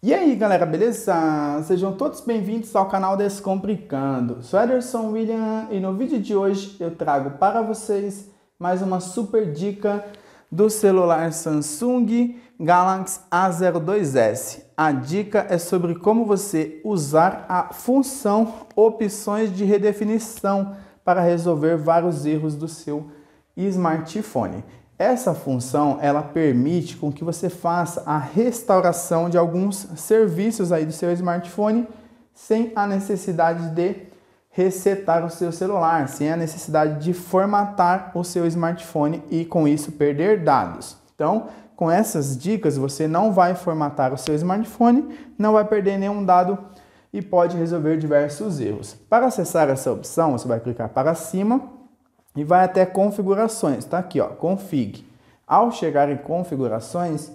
E aí galera, beleza? Sejam todos bem-vindos ao canal Descomplicando. Sou Ederson William e no vídeo de hoje eu trago para vocês mais uma super dica do celular Samsung Galaxy A02s. A dica é sobre como você usar a função opções de redefinição para resolver vários erros do seu smartphone. Essa função ela permite com que você faça a restauração de alguns serviços aí do seu smartphone sem a necessidade de resetar o seu celular, sem a necessidade de formatar o seu smartphone e com isso perder dados. Então, com essas dicas você não vai formatar o seu smartphone, não vai perder nenhum dado e pode resolver diversos erros. Para acessar essa opção, você vai clicar para cima e vai até configurações, tá aqui, ó, config. Ao chegar em configurações,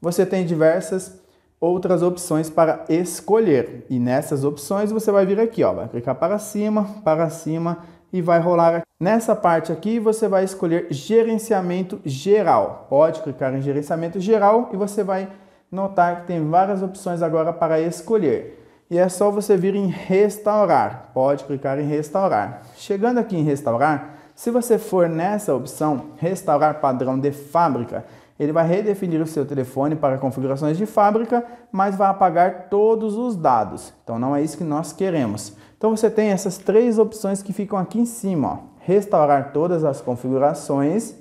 você tem diversas outras opções para escolher. E nessas opções você vai vir aqui, ó, vai clicar para cima, para cima e vai rolar aqui. Nessa parte aqui você vai escolher gerenciamento geral. Pode clicar em gerenciamento geral e você vai notar que tem várias opções agora para escolher. E é só você vir em restaurar. Pode clicar em restaurar. Chegando aqui em restaurar, se você for nessa opção, restaurar padrão de fábrica, ele vai redefinir o seu telefone para configurações de fábrica, mas vai apagar todos os dados. Então não é isso que nós queremos. Então você tem essas três opções que ficam aqui em cima, ó. restaurar todas as configurações,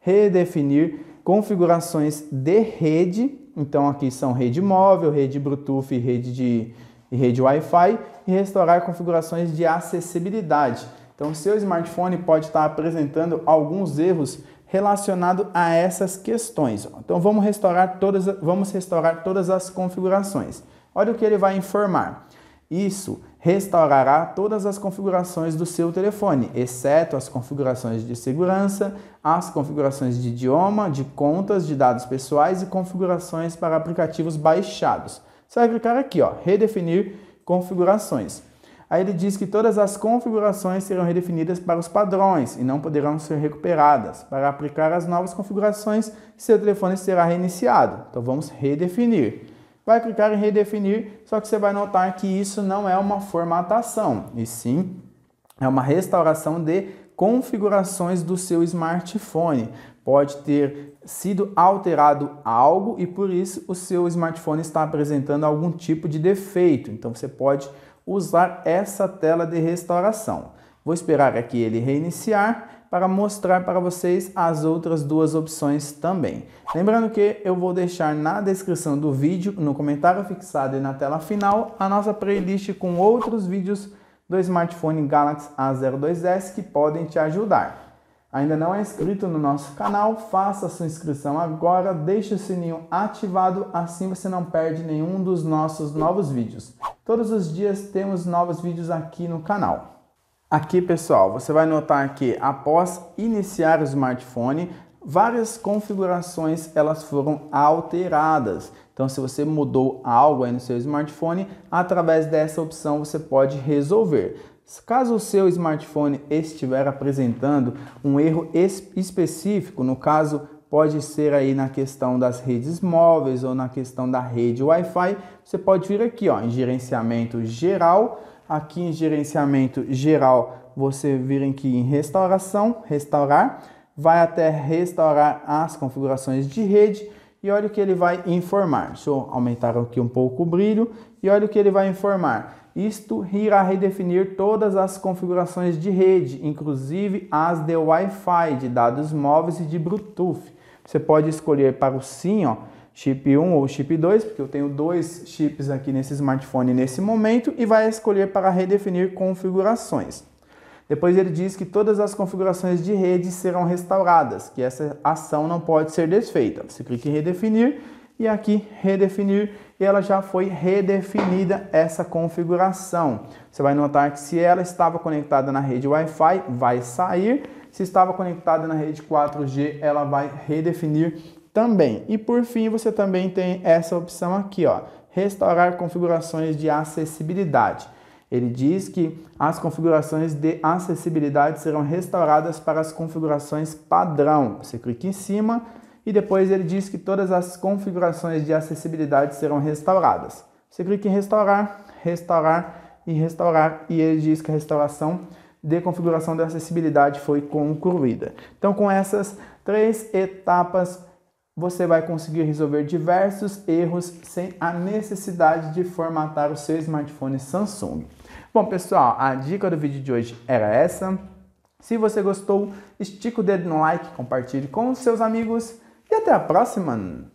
redefinir configurações de rede, então aqui são rede móvel, rede Bluetooth, rede de rede Wi-Fi e restaurar configurações de acessibilidade. Então, o seu smartphone pode estar apresentando alguns erros relacionados a essas questões. Então, vamos restaurar todas, vamos restaurar todas as configurações. Olha o que ele vai informar. Isso restaurará todas as configurações do seu telefone, exceto as configurações de segurança, as configurações de idioma, de contas, de dados pessoais e configurações para aplicativos baixados. Você vai clicar aqui, ó, redefinir configurações. Aí ele diz que todas as configurações serão redefinidas para os padrões e não poderão ser recuperadas. Para aplicar as novas configurações, seu telefone será reiniciado. Então vamos redefinir. Vai clicar em redefinir, só que você vai notar que isso não é uma formatação, e sim é uma restauração de configurações do seu smartphone. Pode ter sido alterado algo e por isso o seu smartphone está apresentando algum tipo de defeito. Então você pode usar essa tela de restauração. Vou esperar aqui ele reiniciar para mostrar para vocês as outras duas opções também. Lembrando que eu vou deixar na descrição do vídeo, no comentário fixado e na tela final, a nossa playlist com outros vídeos do smartphone Galaxy A02s que podem te ajudar. Ainda não é inscrito no nosso canal? Faça sua inscrição agora, deixe o sininho ativado, assim você não perde nenhum dos nossos novos vídeos. Todos os dias temos novos vídeos aqui no canal. Aqui pessoal, você vai notar que após iniciar o smartphone, várias configurações elas foram alteradas. Então se você mudou algo aí no seu smartphone, através dessa opção você pode resolver. Caso o seu smartphone estiver apresentando um erro específico, no caso pode ser aí na questão das redes móveis ou na questão da rede Wi-Fi. Você pode vir aqui ó, em gerenciamento geral. Aqui em gerenciamento geral, você vir aqui em restauração, restaurar, vai até restaurar as configurações de rede e olha o que ele vai informar. Deixa eu aumentar aqui um pouco o brilho e olha o que ele vai informar. Isto irá redefinir todas as configurações de rede, inclusive as de Wi-Fi, de dados móveis e de Bluetooth. Você pode escolher para o SIM, ó, chip 1 ou chip 2, porque eu tenho dois chips aqui nesse smartphone nesse momento, e vai escolher para redefinir configurações. Depois ele diz que todas as configurações de rede serão restauradas, que essa ação não pode ser desfeita. Você clica em redefinir e aqui redefinir e ela já foi redefinida essa configuração. Você vai notar que se ela estava conectada na rede Wi-Fi, vai sair se estava conectada na rede 4G, ela vai redefinir também. E por fim, você também tem essa opção aqui, ó, restaurar configurações de acessibilidade. Ele diz que as configurações de acessibilidade serão restauradas para as configurações padrão. Você clica em cima e depois ele diz que todas as configurações de acessibilidade serão restauradas. Você clica em restaurar, restaurar e restaurar e ele diz que a restauração de configuração da acessibilidade foi concluída. Então, com essas três etapas, você vai conseguir resolver diversos erros sem a necessidade de formatar o seu smartphone Samsung. Bom, pessoal, a dica do vídeo de hoje era essa. Se você gostou, estica o dedo no like, compartilhe com os seus amigos e até a próxima!